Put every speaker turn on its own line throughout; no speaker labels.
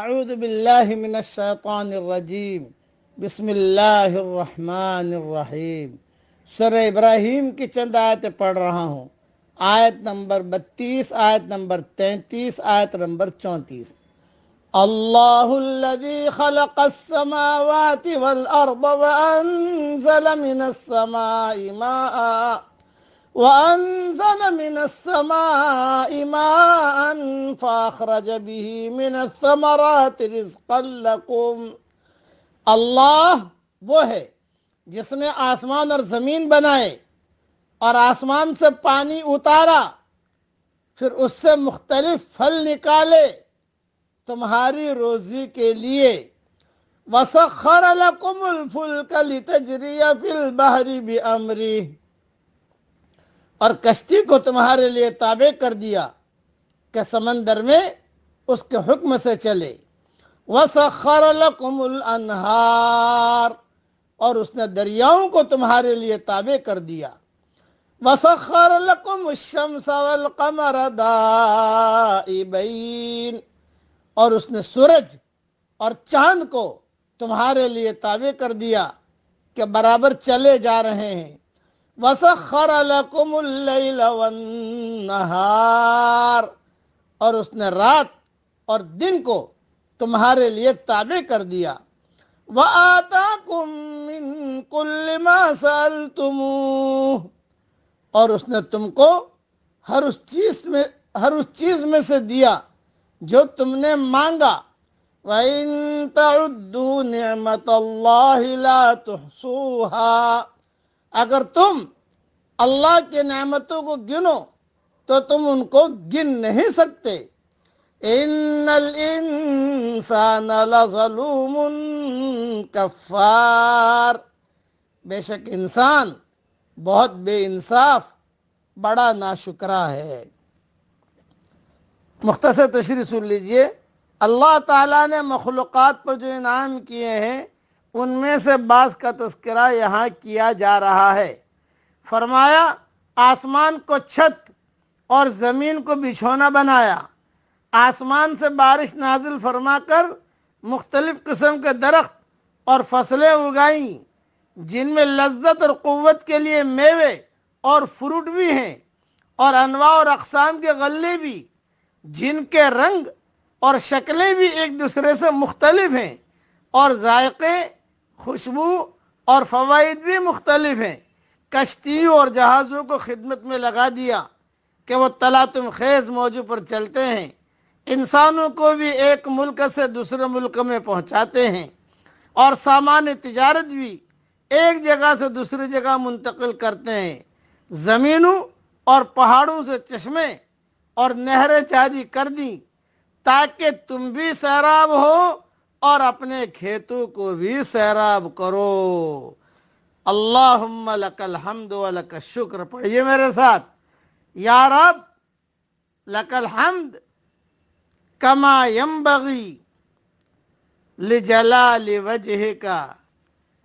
اعوذ باللہ من الشیطان الرجیم بسم اللہ الرحمن الرحیم سر ابراہیم کی چند آیتیں پڑھ رہا ہوں آیت نمبر بتیس آیت نمبر تینتیس آیت نمبر چونتیس اللہ الذي خلق السماوات والارض وانزل من السماء ماء وأنزل من السماء ماء فأخرج به من الثمرات رزقا لكم اللہ وہ ہے جس نے آسمان اور زمین بنائے اور آسمان سے پانی اتارا پھر اس سے مختلف پھل نکالے تمہاری روزی کے لیے وَسَخَّرَ لَكُمُ الْفُلْكَ لِتَجْرِيَ فِي الْبَحْرِ بِأَمْرِهِ اور کشتی کو تمہارے لیے تابع کر دیا کہ سمندر میں اس کے حکم سے چلے وَسَخَّرَ لَكُمُ الْأَنْهَارِ اور اس نے دریاؤں کو تمہارے لیے تابع کر دیا وَسَخَّرَ لَكُمُ الشَّمْسَ وَالْقَمَرَ دَائِبَيْنِ اور اس نے سورج اور چاند کو تمہارے لیے تابع کر دیا کہ برابر چلے جا رہے ہیں وَسَخَّرَ لَكُمُ اللَّيْلَ وَالنَّهَارَ اور اس نے رات اور دن کو تمہارے لئے تابع کر دیا وَآتَاكُم مِّن كُلِّ مَا سَأَلْتُمُوهُ اور اس نے تم کو ہر اس چیز میں سے دیا جو تم نے مانگا وَإِن تَعُدُّوا نِعْمَةَ اللَّهِ لَا تُحْسُوهَا اگر تم اللہ کے نعمتوں کو گنو تو تم ان کو گن نہیں سکتے بے شک انسان بہت بے انصاف بڑا ناشکرہ ہے مختصر تشریح سن لیجئے اللہ تعالیٰ نے مخلوقات پر جو انعام کیے ہیں ان میں سے بعض کا تذکرہ یہاں کیا جا رہا ہے فرمایا آسمان کو چھت اور زمین کو بچھونا بنایا آسمان سے بارش نازل فرما کر مختلف قسم کے درخت اور فصلیں اگائیں جن میں لذت اور قوت کے لیے میوے اور فروٹ بھی ہیں اور انواع اور اقسام کے غلے بھی جن کے رنگ اور شکلیں بھی ایک دوسرے سے مختلف ہیں اور ذائقے خوشبو اور فوائد بھی مختلف ہیں کشتیوں اور جہازوں کو خدمت میں لگا دیا کہ وہ تلاتم خیز موضوع پر چلتے ہیں انسانوں کو بھی ایک ملک سے دوسرے ملک میں پہنچاتے ہیں اور سامان تجارت بھی ایک جگہ سے دوسری جگہ منتقل کرتے ہیں زمینوں اور پہاڑوں سے چشمے اور نہریں جاری کر دیں تاکہ تم بھی سیراب ہو اور اپنے کھیتوں کو بھی سیراب کرو اللہم الحمد و لک شکر پڑھیے میرے ساتھ یا رب لک الحمد کما لجلال وجہ کا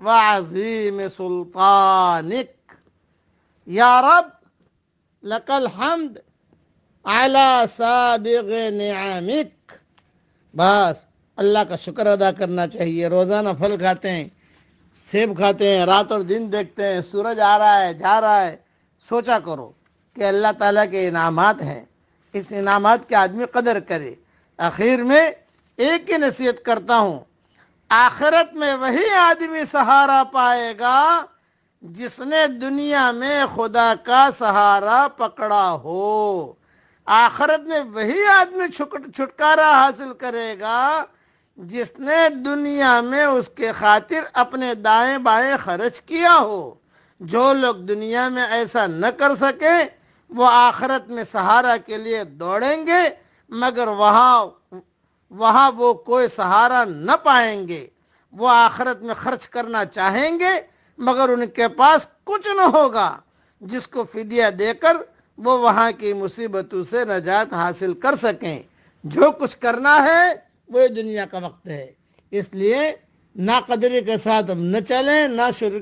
وعظیم سلطانک یا رب لک الحمد علی سابغ نعمک بس اللہ کا شکر ادا کرنا چاہیے روزانہ پھل کھاتے ہیں سیب کھاتے ہیں رات اور دن دیکھتے ہیں سورج آ رہا ہے جا رہا ہے سوچا کرو کہ اللہ تعالیٰ کے انعامات ہیں اس انعامات کے آدمی قدر کرے آخر میں ایک ہی نصیحت کرتا ہوں آخرت میں وہی آدمی سہارا پائے گا جس نے دنیا میں خدا کا سہارا پکڑا ہو آخرت میں وہی آدمی چھٹکارا حاصل کرے گا جس نے دنیا میں اس کے خاطر اپنے دائیں بائیں خرچ کیا ہو جو لوگ دنیا میں ایسا نہ کر سکیں وہ آخرت میں سہارا کے لیے دوڑیں گے مگر وہاں وہاں وہ کوئی سہارا نہ پائیں گے وہ آخرت میں خرچ کرنا چاہیں گے مگر ان کے پاس کچھ نہ ہوگا جس کو فدیہ دے کر وہ وہاں کی مصیبتوں سے نجات حاصل کر سکیں جو کچھ کرنا ہے وہ دنیا کا وقت ہے اس لیے نا قدرے کے ساتھ ہم نہ چلیں نہ شر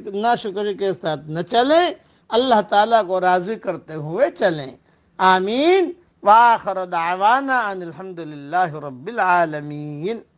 شکری کے ساتھ نہ چلیں اللہ تعالیٰ کو راضی کرتے ہوئے چلیں آمین وآخر دعوانا الحمد للہ رب العالمین